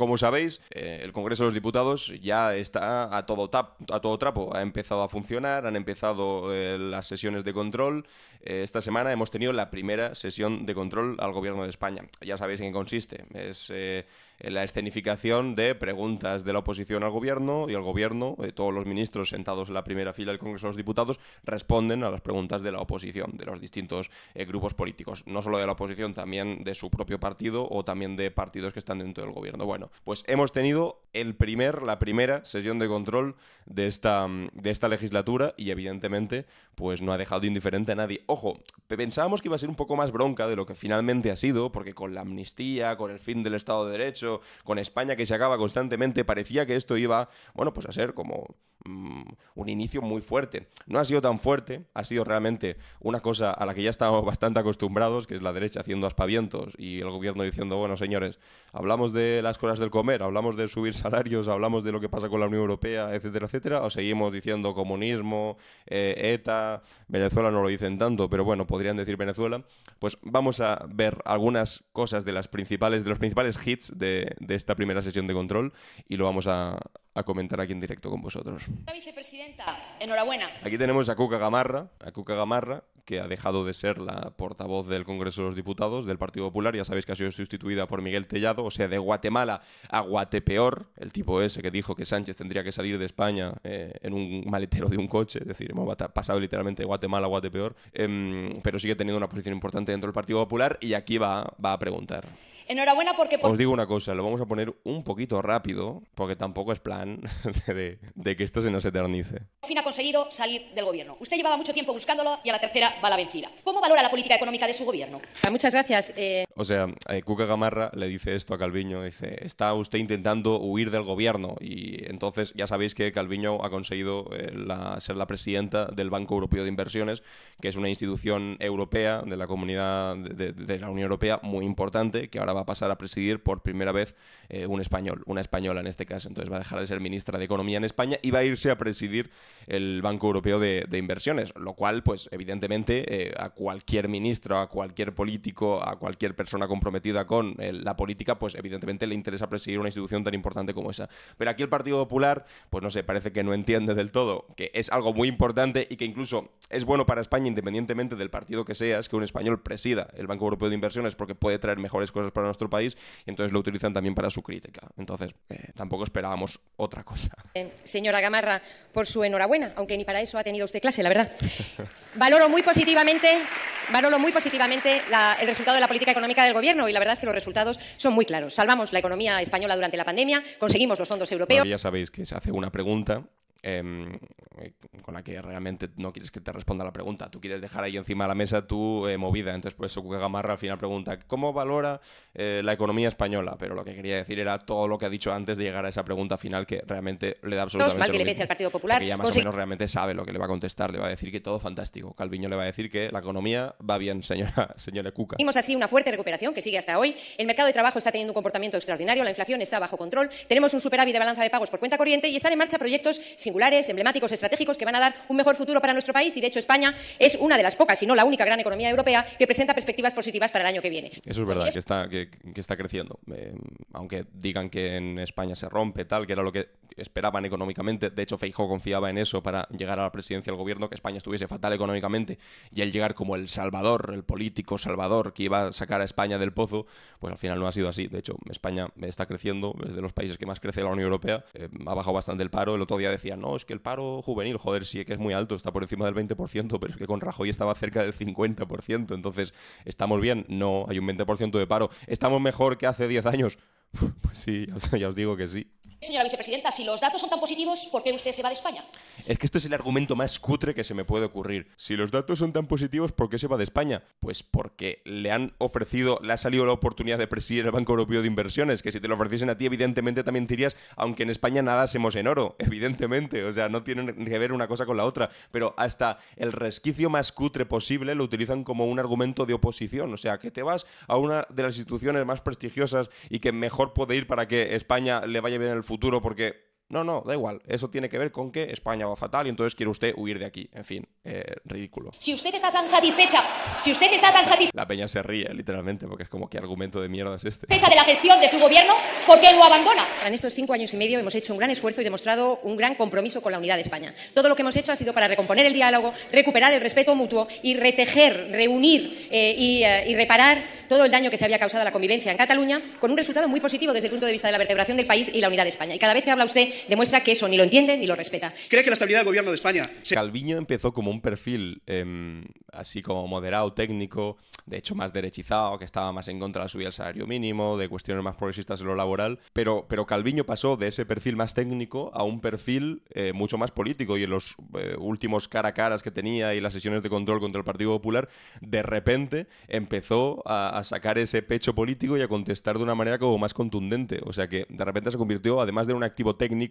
Como sabéis, eh, el Congreso de los Diputados ya está a todo, trapo. Ha empezado a funcionar, han empezado eh, las sesiones de control. Eh, esta semana hemos tenido la primera sesión de control al Gobierno de España. Ya sabéis en qué consiste. Es la escenificación de preguntas de la oposición al gobierno y al gobierno, de eh, todos los ministros sentados en la primera fila del Congreso de los Diputados, responden a las preguntas de la oposición, de los distintos eh, grupos políticos, no solo de la oposición, también de su propio partido o también de partidos que están dentro del gobierno. Bueno, pues hemos tenido el primer, la primera sesión de control de esta, mm, de esta legislatura y evidentemente pues no ha dejado indiferente a nadie. Ojo, pensábamos que iba a ser un poco más bronca de lo que finalmente ha sido, porque con la amnistía, con el fin del Estado de Derecho, con España que se acaba constantemente, parecía que esto iba, bueno, pues a ser como Mm, un inicio muy fuerte. No ha sido tan fuerte, ha sido realmente una cosa a la que ya estamos bastante acostumbrados, que es la derecha haciendo aspavientos y el gobierno diciendo, bueno, señores, hablamos de las cosas del comer, hablamos de subir salarios, hablamos de lo que pasa con la Unión Europea, etcétera, etcétera, o seguimos diciendo comunismo, eh, ETA, Venezuela no lo dicen tanto, pero bueno, podrían decir Venezuela. Pues vamos a ver algunas cosas de las principales, de los principales hits de esta primera sesión de control y lo vamos a, a comentar aquí en directo con vosotros. La vicepresidenta, enhorabuena. Aquí tenemos a Cuca Gamarra, a Cuca Gamarra, que ha dejado de ser la portavoz del Congreso de los Diputados del Partido Popular, ya sabéis que ha sido sustituida por Miguel Tellado, o sea, de Guatemala a Guatepeor, el tipo ese que dijo que Sánchez tendría que salir de España eh, en un maletero de un coche, es decir, hemos pasado literalmente de Guatemala a Guatepeor, em, pero sigue teniendo una posición importante dentro del Partido Popular y aquí va, va a preguntar. Enhorabuena porque... Os digo una cosa, lo vamos a poner un poquito rápido, porque tampoco es plan de, que esto se nos eternice. Por fin ha conseguido salir del gobierno. Usted llevaba mucho tiempo buscándolo y a la tercera va la vencida. ¿Cómo valora la política económica de su gobierno? Ah, muchas gracias. Eh, o sea, eh, Cuca Gamarra le dice esto a Calviño, dice, está usted intentando huir del gobierno. Y entonces ya sabéis que Calviño ha conseguido eh, ser la presidenta del Banco Europeo de Inversiones, que es una institución europea de la comunidad de, la Unión Europea muy importante, que ahora va a pasar a presidir por primera vez eh, un español, una española en este caso. Entonces va a dejar de ser ministra de Economía en España y va a irse a presidir el Banco Europeo de, de Inversiones, lo cual, pues evidentemente, a cualquier ministro, a cualquier político, a cualquier persona, persona comprometida con eh, la política, pues evidentemente le interesa presidir una institución tan importante como esa. Pero aquí el Partido Popular, pues no sé, parece que no entiende del todo que es algo muy importante y que incluso es bueno para España, independientemente del partido que seas, que un español presida el Banco Europeo de Inversiones porque puede traer mejores cosas para nuestro país y entonces lo utilizan también para su crítica. Entonces, eh, tampoco esperábamos otra cosa. Eh, señora Gamarra, por su enhorabuena, aunque ni para eso ha tenido usted clase, la verdad. Valoro muy positivamente, valoro muy positivamente el resultado de la política económica del Gobierno y la verdad es que los resultados son muy claros. Salvamos la economía española durante la pandemia, conseguimos los fondos europeos. ya sabéis que se hace una pregunta Em, eh, con la que realmente no quieres que te responda la pregunta. Tú quieres dejar ahí encima de la mesa tu eh, movida. Entonces, pues, Cuca Gamarra al final pregunta, ¿cómo valora eh, la economía española? Pero lo que quería decir era todo lo que ha dicho antes de llegar a esa pregunta final que realmente le da absolutamente... No es mal que le pese al Partido Popular. Porque ya más o, menos realmente sabe lo que le va a contestar. Le va a decir que todo fantástico. Calviño le va a decir que la economía va bien, señora, señora Cuca. Vimos así una fuerte recuperación que sigue hasta hoy. El mercado de trabajo está teniendo un comportamiento extraordinario. La inflación está bajo control. Tenemos un superávit de balanza de pagos por cuenta corriente y están en marcha proyectos sin emblemáticos, estratégicos, que van a dar un mejor futuro para nuestro país y, de hecho, España es una de las pocas, si no la única gran economía europea que presenta perspectivas positivas para el año que viene. Eso es verdad, Que, está, que, está creciendo. Eh, aunque digan que en España se rompe, tal, que era lo que esperaban económicamente, de hecho Feijóo confiaba en eso para llegar a la presidencia del gobierno, que España estuviese fatal económicamente, y al llegar como el salvador, el político salvador que iba a sacar a España del pozo, pues al final no ha sido así. De hecho, España está creciendo, es de los países que más crece la Unión Europea, eh, ha bajado bastante el paro, el otro día decían no, es que el paro juvenil, joder, sí que es muy alto, está por encima del 20%, pero es que con Rajoy estaba cerca del 50%, entonces, ¿estamos bien? No, hay un 20% de paro. ¿Estamos mejor que hace 10 años? Pues sí, ya os digo que sí. Señora vicepresidenta, si los datos son tan positivos, ¿por qué usted se va de España? Es que este es el argumento más cutre que se me puede ocurrir. Si los datos son tan positivos, ¿por qué se va de España? Pues porque le han ofrecido, le ha salido la oportunidad de presidir el Banco Europeo de Inversiones, que si te lo ofreciesen a ti, evidentemente también te aunque en España nada hacemos en oro, evidentemente. O sea, no tienen que ver una cosa con la otra. Pero hasta el resquicio más cutre posible lo utilizan como un argumento de oposición. O sea, que te vas a una de las instituciones más prestigiosas y que mejor puede ir para que España le vaya bien el futuro, porque no, no, da igual. Eso tiene que ver con que España va fatal y entonces quiere usted huir de aquí. En fin, eh, ridículo. Si usted está tan satisfecha, si usted está tan satisfecha... La peña se ríe, literalmente, porque es como qué argumento de mierda es este. Fecha de la gestión de su gobierno, ¿por qué lo abandona? En estos cinco años y medio hemos hecho un gran esfuerzo y demostrado un gran compromiso con la unidad de España. Todo lo que hemos hecho ha sido para recomponer el diálogo, recuperar el respeto mutuo y retejer, reunir eh, y, eh, y reparar todo el daño que se había causado a la convivencia en Cataluña con un resultado muy positivo desde el punto de vista de la vertebración del país y la unidad de España. Y cada vez que habla usted demuestra que eso ni lo entiende ni lo respeta. ¿Cree que la estabilidad del gobierno de España... Calviño empezó como un perfil em, así como moderado, técnico, de hecho más derechizado, que estaba más en contra de la subida del salario mínimo, de cuestiones más progresistas en lo laboral, pero, pero Calviño pasó de ese perfil más técnico a un perfil eh, mucho más político y en los eh, últimos cara a caras que tenía y las sesiones de control contra el Partido Popular, de repente empezó a, a sacar ese pecho político y a contestar de una manera como más contundente. O sea que de repente se convirtió, además de un activo técnico,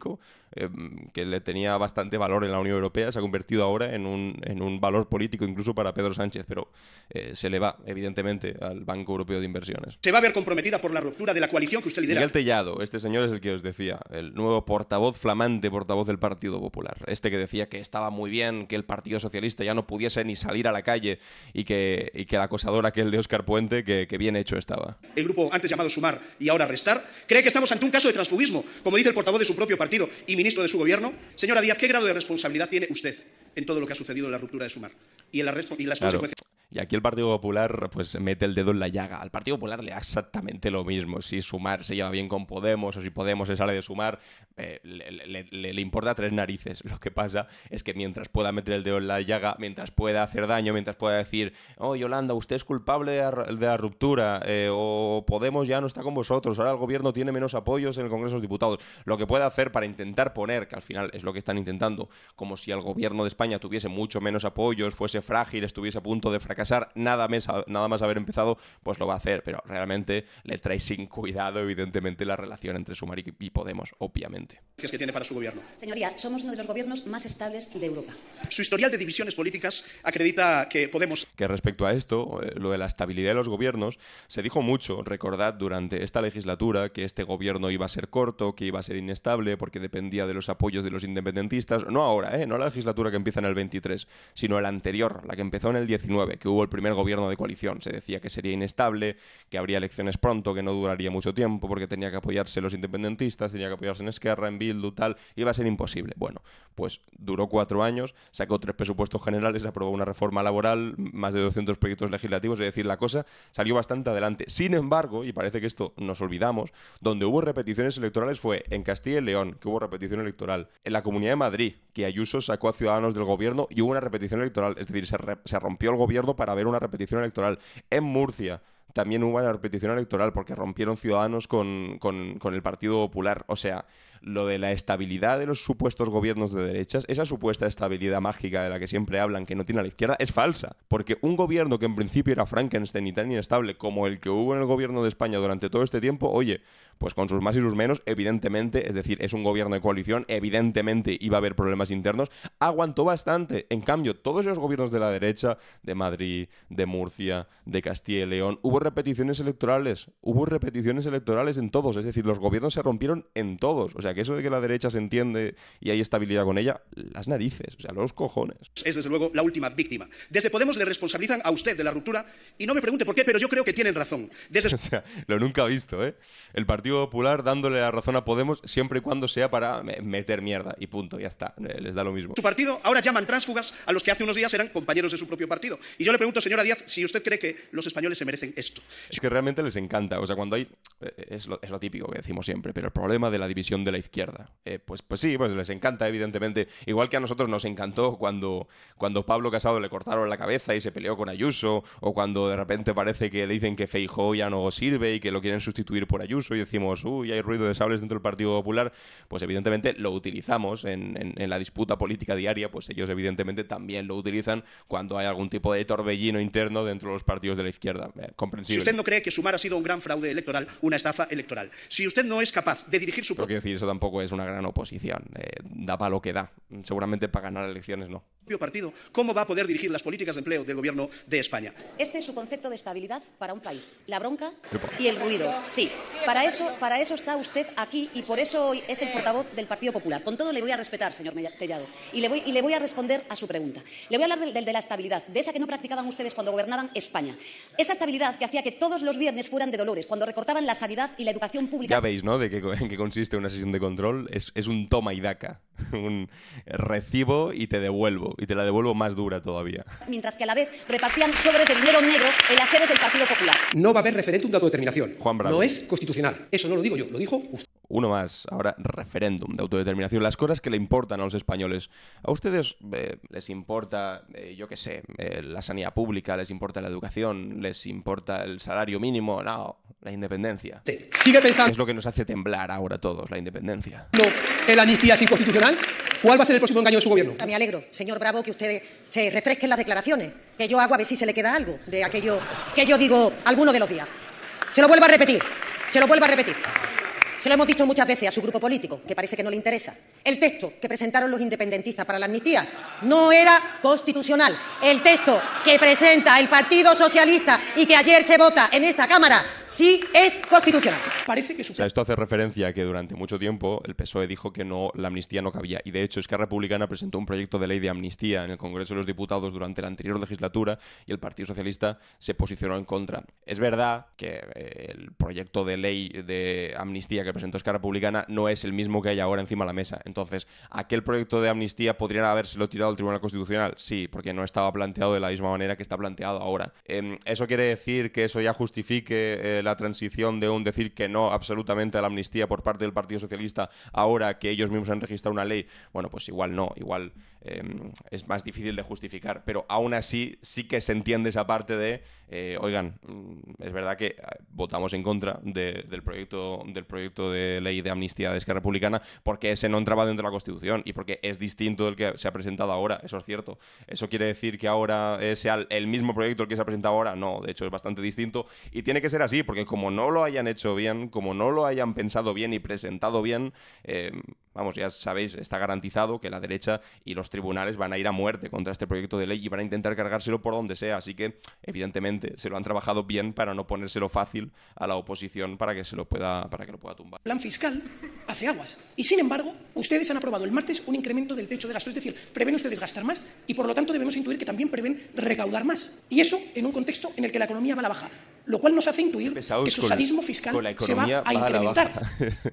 Em, que le tenía bastante valor en la Unión Europea, se ha convertido ahora en un, en un valor político incluso para Pedro Sánchez, pero eh, se le va, evidentemente, al Banco Europeo de Inversiones. Se va a ver comprometida por la ruptura de la coalición que usted lidera. el Tellado, este señor es el que os decía, el nuevo portavoz, flamante portavoz del Partido Popular, este que decía que estaba muy bien, que el Partido Socialista ya no pudiese ni salir a la calle y que, y que el acosador aquel de Óscar Puente, que, que bien hecho estaba. El grupo antes llamado Sumar y ahora Restar, cree que estamos ante un caso de transfugismo, como dice el portavoz de su propio partido y ministro de su gobierno, señora Díaz, ¿qué grado de responsabilidad tiene usted en todo lo que ha sucedido en la ruptura de Sumar y en, y las consecuencias? Y aquí el Partido Popular pues mete el dedo en la llaga. Al Partido Popular le da exactamente lo mismo. Si Sumar se lleva bien con Podemos o si Podemos se sale de Sumar, eh, le, importa tres narices. Lo que pasa es que mientras pueda meter el dedo en la llaga, mientras pueda hacer daño, mientras pueda decir, oh Yolanda, usted es culpable de la, ruptura, eh, o Podemos ya no está con vosotros, ahora el gobierno tiene menos apoyos en el Congreso de Diputados. Lo que puede hacer para intentar poner, que al final es lo que están intentando, como si el gobierno de España tuviese mucho menos apoyos, fuese frágil, estuviese a punto de fracasar fracasar nada más, nada más haber empezado, pues lo va a hacer, pero realmente le trae sin cuidado, evidentemente, la relación entre Sumar y Podemos, obviamente. ¿Qué es que tiene para su gobierno? Señoría, somos uno de los gobiernos más estables de Europa. Su historial de divisiones políticas acredita que Podemos... Que respecto a esto, eh, lo de la estabilidad de los gobiernos, se dijo mucho, recordad, durante esta legislatura, que este gobierno iba a ser corto, que iba a ser inestable, porque dependía de los apoyos de los independentistas, no ahora, ¿eh? no la legislatura que empieza en el 23, sino la anterior, la que empezó en el 19, que hubo el primer gobierno de coalición. Se decía que sería inestable, que habría elecciones pronto, que no duraría mucho tiempo porque tenía que apoyarse los independentistas, tenía que apoyarse en Esquerra, en Bildu, tal, iba a ser imposible. Bueno, pues duró cuatro años, sacó tres presupuestos generales, aprobó una reforma laboral, más de 200 proyectos legislativos, es decir, la cosa salió bastante adelante. Sin embargo, y parece que esto nos olvidamos, donde hubo repeticiones electorales fue en Castilla y León, que hubo repetición electoral, en la Comunidad de Madrid, que Ayuso sacó a Ciudadanos del gobierno y hubo una repetición electoral, es decir, se, se rompió el gobierno para ver una repetición electoral. En Murcia también hubo una repetición electoral porque rompieron ciudadanos con, con, el Partido Popular. O sea, lo de la estabilidad de los supuestos gobiernos de derechas, esa supuesta estabilidad mágica de la que siempre hablan que no tiene a la izquierda, es falsa. Porque un gobierno que en principio era Frankenstein y tan inestable como el que hubo en el gobierno de España durante todo este tiempo, oye, pues con sus más y sus menos, evidentemente, es decir, es un gobierno de coalición, evidentemente iba a haber problemas internos, aguantó bastante. En cambio, todos los gobiernos de la derecha, de Madrid, de Murcia, de Castilla y León, hubo repeticiones electorales, hubo repeticiones electorales en todos, es decir, los gobiernos se rompieron en todos. O sea, que eso de que la derecha se entiende y hay estabilidad con ella, las narices, o sea, los cojones. Es desde luego la última víctima. Desde Podemos le responsabilizan a usted de la ruptura y no me pregunte por qué, pero yo creo que tienen razón. O sea, lo nunca visto, ¿eh? El Partido Popular dándole la razón a Podemos siempre y cuando sea para meter mierda y punto, ya está, les da lo mismo. Su partido ahora llaman tránsfugas a los que hace unos días eran compañeros de su propio partido. Y yo le pregunto, señora Díaz, si usted cree que los españoles se merecen esto. Es que realmente les encanta, o sea, cuando hay... Eh, es lo típico que decimos siempre, pero el problema de la división de la izquierda. Eh, pues, pues sí, pues les encanta, evidentemente. Igual que a nosotros nos encantó cuando, cuando Pablo Casado le cortaron la cabeza y se peleó con Ayuso, o cuando de repente parece que le dicen que Feijó ya no sirve y que lo quieren sustituir por Ayuso y decimos, uy, hay ruido de sables dentro del Partido Popular, pues evidentemente lo utilizamos en, la disputa política diaria, pues ellos evidentemente también lo utilizan cuando hay algún tipo de torbellino interno dentro de los partidos de la izquierda. Eh, si usted no cree que Sumar ha sido un gran fraude electoral, una estafa electoral, si usted no es capaz de dirigir su... propio tampoco es una gran oposición. Eh, da para lo que da. Seguramente para ganar elecciones no partido, ¿cómo va a poder dirigir las políticas de empleo del Gobierno de España? Este es su concepto de estabilidad para un país, la bronca y el ruido. Sí, para eso, está usted aquí y por eso hoy es el portavoz del Partido Popular. Con todo le voy a respetar, señor Tellado, y le voy, a responder a su pregunta. Le voy a hablar del de, la estabilidad, de esa que no practicaban ustedes cuando gobernaban España. Esa estabilidad que hacía que todos los viernes fueran de dolores, cuando recortaban la sanidad y la educación pública. Ya veis, ¿no? De qué, consiste una sesión de control. es un toma y daca. Un recibo y te devuelvo y te la devuelvo más dura todavía. Mientras que a la vez repartían sobres de dinero negro en las sedes del Partido Popular. No va a haber referéndum de autodeterminación. Juan Bravo. No es constitucional. Eso no lo digo yo, lo dijo usted. Uno más, ahora referéndum de autodeterminación, las cosas que le importan a los españoles. ¿A ustedes eh, les importa, eh, yo qué sé, eh, la sanidad pública, les importa la educación, les importa el salario mínimo? No, la independencia. Sigue pensando. Es lo que nos hace temblar ahora todos, la independencia. No, ¿La amnistía es inconstitucional? ¿Cuál va a ser el próximo engaño de su gobierno? Me alegro, señor Bravo, que usted se refresquen las declaraciones, que yo hago a ver si se le queda algo de aquello que yo digo alguno de los días. Se lo vuelvo a repetir, se lo vuelvo a repetir. Se lo hemos dicho muchas veces a su grupo político, que parece que no le interesa. El texto que presentaron los independentistas para la amnistía no era constitucional. El texto que presenta el Partido Socialista y que ayer se vota en esta Cámara sí es constitucional. Parece que esto hace referencia a que durante mucho tiempo el PSOE dijo que no la amnistía no cabía y de hecho es que Republicana presentó un proyecto de ley de amnistía en el Congreso de los Diputados durante la anterior legislatura y el Partido Socialista se posicionó en contra. Es verdad que eh, el proyecto de ley de amnistía que que presentó Esquerra Republicana no es el mismo que hay ahora encima de la mesa. Entonces, ¿aquel proyecto de amnistía podrían lo tirado al Tribunal Constitucional? Sí, porque no estaba planteado de la misma manera que está planteado ahora. Em, ¿Eso quiere decir que eso ya justifique eh, la transición de un decir que no absolutamente a la amnistía por parte del Partido Socialista ahora que ellos mismos han registrado una ley? Bueno, pues igual no, igual Em, es más difícil de justificar, pero aún así sí que se entiende esa parte de, eh, oigan, mm, es verdad que eh, votamos en contra del, proyecto, del proyecto de ley de amnistía de Esquerra Republicana porque ese no entraba dentro de la Constitución y porque es distinto del que se ha presentado ahora, eso es cierto. ¿Eso quiere decir que ahora eh, sea el mismo proyecto el que se ha presentado ahora? No, de hecho es bastante distinto y tiene que ser así porque como no lo hayan hecho bien, como no lo hayan pensado bien y presentado bien, em, vamos, ya sabéis, está garantizado que la derecha y los tribunales van a ir a muerte contra este proyecto de ley y van a intentar cargárselo por donde sea. Así que, evidentemente, se lo han trabajado bien para no ponérselo fácil a la oposición para que se lo pueda, para que lo pueda tumbar. Plan fiscal hace aguas. Y sin embargo, ustedes han aprobado el martes un incremento del techo de gasto. Es decir, prevén ustedes gastar más y por lo tanto debemos intuir que también prevén recaudar más. Y eso en un contexto en el que la economía va a la baja lo cual nos hace intuir que su sadismo fiscal se va a incrementar.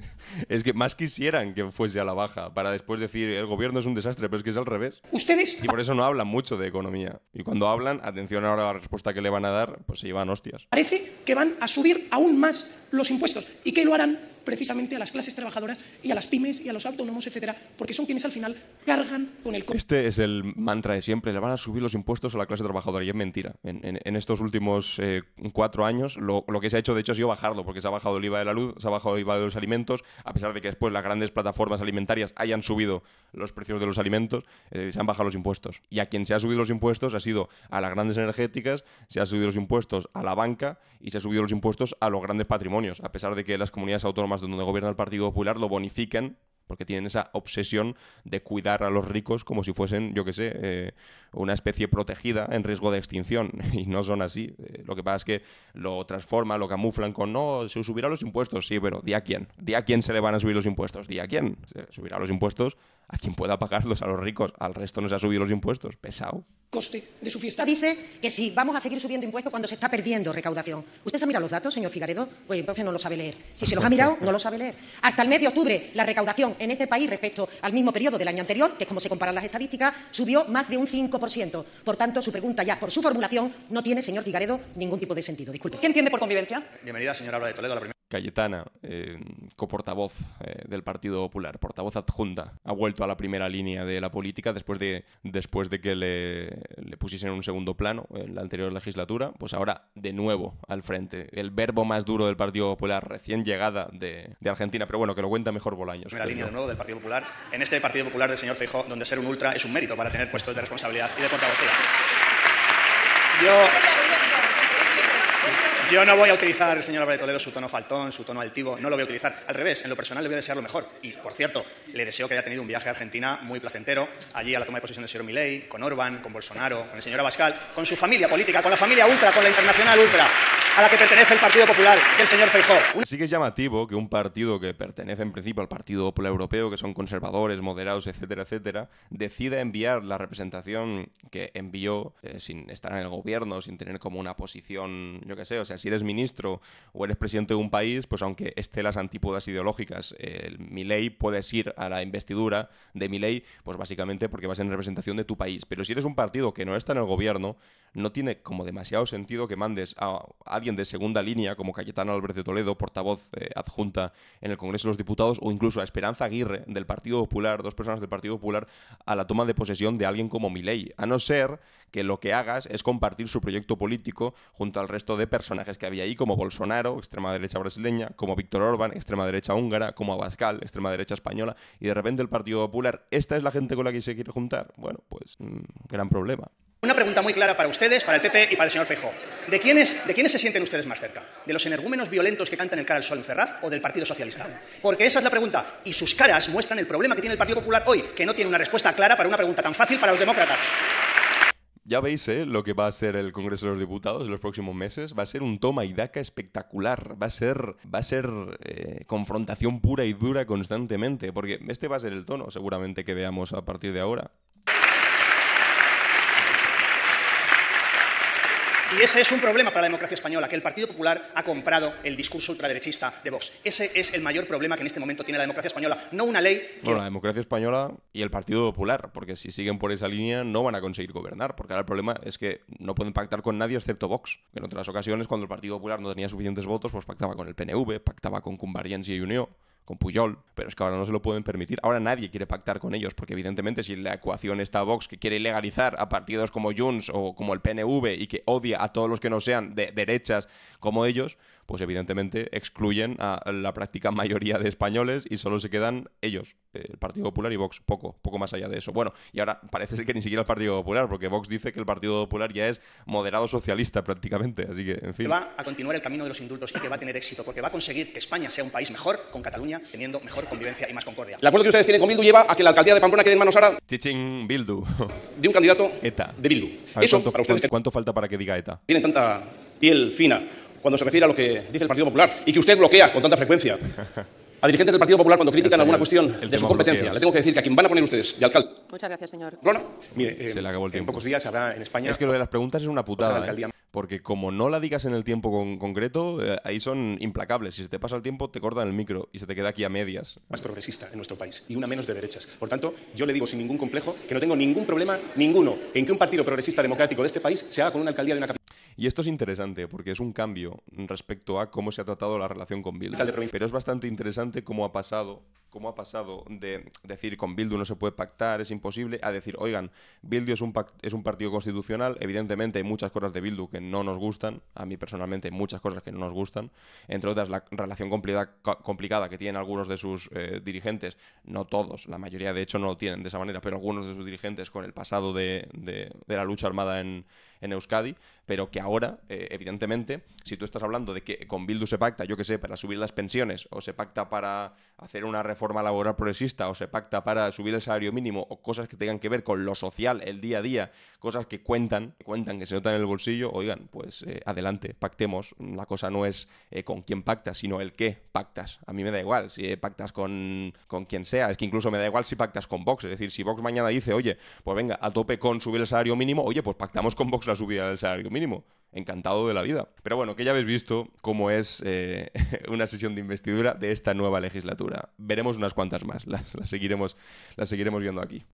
es que más quisieran que fuese a la baja para después decir el gobierno es un desastre, pero es que es al revés. Ustedes y por eso no hablan mucho de economía. Y cuando hablan, atención ahora a la respuesta que le van a dar, pues se llevan hostias. Parece que van a subir aún más los impuestos y qué lo harán precisamente a las clases trabajadoras y a las pymes y a los autónomos, etcétera, porque son quienes al final cargan con el Este es el mantra de siempre, le van a subir los impuestos a la clase trabajadora y es mentira. En, estos últimos eh, cuatro años lo, que se ha hecho de hecho ha sido bajarlo, porque se ha bajado el IVA de la luz, se ha bajado el IVA de los alimentos, a pesar de que después las grandes plataformas alimentarias hayan subido los precios de los alimentos, eh, se han bajado los impuestos. Y a quien se ha subido los impuestos ha sido a las grandes energéticas, se ha subido los impuestos a la banca y se ha subido los impuestos a los grandes patrimonios, a pesar de que las comunidades autónomas donde gobierna el Partido Popular lo bonifiquen porque tienen esa obsesión de cuidar a los ricos como si fuesen, yo qué sé, eh, una especie protegida en riesgo de extinción. Y no son así. Eh, lo que pasa es que lo transforman, lo camuflan con, no, se subirán los impuestos, sí, pero ¿de a quién? ¿De a quién se le van a subir los impuestos? ¿De a quién? Se subirán los impuestos a quien pueda pagarlos, a los ricos. Al resto no se ha subido los impuestos. Pesado coste de su fiesta. Dice que sí, vamos a seguir subiendo impuestos cuando se está perdiendo recaudación. ¿Usted se ha mirado los datos, señor Figaredo? Pues entonces no lo sabe leer. Si se los ha mirado, no lo sabe leer. Hasta el mes de octubre, la recaudación en este país respecto al mismo periodo del año anterior, que es como se comparan las estadísticas, subió más de un 5%. Por tanto, su pregunta ya por su formulación no tiene, señor Figaredo, ningún tipo de sentido. Disculpe. ¿Qué entiende por convivencia? Bienvenida, señora Habla de Toledo. La Cayetana, eh, coportavoz eh, del Partido Popular, portavoz adjunta, ha vuelto a la primera línea de la política después de, después de que le, pusiesen en un segundo plano en la anterior legislatura, pues ahora de nuevo al frente. El verbo más duro del Partido Popular, recién llegada de, Argentina, pero bueno, que lo cuenta mejor Bolaños. Primera línea de nuevo del Partido Popular, en este Partido Popular del señor Feijóo, donde ser un ultra es un mérito para tener puestos de responsabilidad y de portavoz. Yo yo no voy a utilizar, señor Álvarez Toledo, su tono faltón, su tono altivo, no lo voy a utilizar. Al revés, en lo personal le voy a desear lo mejor. Y, por cierto, le deseo que haya tenido un viaje a Argentina muy placentero, allí a la toma de posesión del señor Milei, con Orban, con Bolsonaro, con el señor Abascal, con su familia política, con la familia ultra, con la internacional ultra, a la que pertenece el Partido Popular el señor Feijó. Sí que es llamativo que un partido que pertenece en principio al Partido Popular Europeo, que son conservadores, moderados, etcétera, etcétera, decida enviar la representación que envió eh, sin estar en el gobierno, sin tener como una posición, yo qué sé, o sea, si eres ministro o eres presidente de un país, pues aunque esté las antípodas ideológicas, eh, mi ley puedes ir a la investidura de mi ley, pues básicamente porque vas en representación de tu país. Pero si eres un partido que no está en el gobierno, no tiene como demasiado sentido que mandes a alguien de segunda línea, como Cayetano Álvarez de Toledo, portavoz eh, adjunta en el Congreso de los Diputados, o incluso a Esperanza Aguirre del Partido Popular, dos personas del Partido Popular, a la toma de posesión de alguien como ley, a no ser que lo que hagas es compartir su proyecto político junto al resto de personas que había ahí, como Bolsonaro, extrema derecha brasileña, como Víctor Orbán, extrema derecha húngara, como Abascal, extrema derecha española, y de repente el Partido Popular, ¿esta es la gente con la que se quiere juntar? Bueno, pues mm, gran problema. Una pregunta muy clara para ustedes, para el PP y para el señor fejo ¿De quiénes, ¿De quiénes se sienten ustedes más cerca? ¿De los energúmenos violentos que cantan el cara al sol en Ferraz o del Partido Socialista? Porque esa es la pregunta. Y sus caras muestran el problema que tiene el Partido Popular hoy, que no tiene una respuesta clara para una pregunta tan fácil para los demócratas ya veis ¿eh? lo que va a ser el Congreso de los Diputados en los próximos meses. Va a ser un toma y daca espectacular. Va a ser, va a ser eh, confrontación pura y dura constantemente. Porque este va a ser el tono, seguramente, que veamos a partir de ahora. Y ese es un problema para la democracia española, que el Partido Popular ha comprado el discurso ultraderechista de Vox. Ese es el mayor problema que en este momento tiene la democracia española, no una ley... No la democracia española y el Partido Popular, porque si siguen por esa línea no van a conseguir gobernar, porque ahora el problema es que no pueden pactar con nadie excepto Vox. En otras ocasiones, cuando el Partido Popular no tenía suficientes votos, pues pactaba con el PNV, pactaba con Convergencia y Unión con Puyol, pero es que ahora no se lo pueden permitir. Ahora nadie quiere pactar con ellos, porque evidentemente si la ecuación está Vox, que quiere legalizar a partidos como Junts o como el PNV y que odia a todos los que no sean de derechas como ellos, pues evidentemente excluyen a la práctica mayoría de españoles y solo se quedan ellos, el Partido Popular y Vox, poco, poco más allá de eso. Bueno, y ahora parece ser que ni siquiera el Partido Popular, porque Vox dice que el Partido Popular ya es moderado socialista prácticamente, así que, en fin. Va a continuar el camino de los indultos y que va a tener éxito, porque va a conseguir que España sea un país mejor con Cataluña teniendo mejor convivencia y más concordia. El acuerdo que ustedes tienen con Bildu lleva a que la alcaldía de Pamplona quede en manos ahora... Chichín Bildu. De un candidato... ETA. De Bildu. Eso, para ustedes... ¿Cuánto falta para que diga ETA? Tienen tanta piel fina cuando se refiere a lo que dice el Partido Popular y que usted bloquea con tanta frecuencia. a dirigentes del Partido Popular cuando critican alguna cuestión de su competencia. Le tengo que decir que a quien van a poner ustedes, de alcalde. Muchas gracias, señor. mire, eh, Se le acabó el en pocos días habrá en España. Es que lo de las preguntas es una putada. ¿eh? Porque como no la digas en el tiempo concreto, eh, ahí son implacables. Si se te pasa el tiempo, te cortan el micro y se te queda aquí a medias. más progresista en nuestro país y una menos de derechas. Por tanto, yo le digo sin ningún complejo que no tengo ningún problema, ninguno, en que un partido progresista democrático de este país se haga con una alcaldía de una capital. Y esto es interesante porque es un cambio respecto a cómo se ha tratado la relación con Bill. Pero es bastante interesante cómo ha pasado cómo ha pasado de decir con Bildu no se puede pactar, es imposible, a decir, oigan, Bildu es un, es un partido constitucional, evidentemente hay muchas cosas de Bildu que no nos gustan, a mí personalmente hay muchas cosas que no nos gustan, entre otras la relación complicada, complicada que tienen algunos de sus eh, dirigentes, no todos, la mayoría de hecho no lo tienen de esa manera, pero algunos de sus dirigentes con el pasado de, de, la lucha armada en, en Euskadi, pero que ahora, eh, evidentemente, si tú estás hablando de que con Bildu se pacta, yo que sé, para subir las pensiones o se pacta para hacer una reforma forma laboral progresista o se pacta para subir el salario mínimo o cosas que tengan que ver con lo social, el día a día, cosas que cuentan, que cuentan, que se notan en el bolsillo, oigan, pues eh, adelante, pactemos. La cosa no es eh, con quién pactas, sino el qué pactas. A mí me da igual si pactas con, con quien sea, es que incluso me da igual si pactas con Vox. Es decir, si Vox mañana dice, oye, pues venga, a tope con subir el salario mínimo, oye, pues pactamos con Vox la subida del salario mínimo encantado de la vida. Pero bueno, que ya habéis visto cómo es eh, una sesión de investidura de esta nueva legislatura. Veremos unas cuantas más, las, seguiremos, las seguiremos viendo aquí.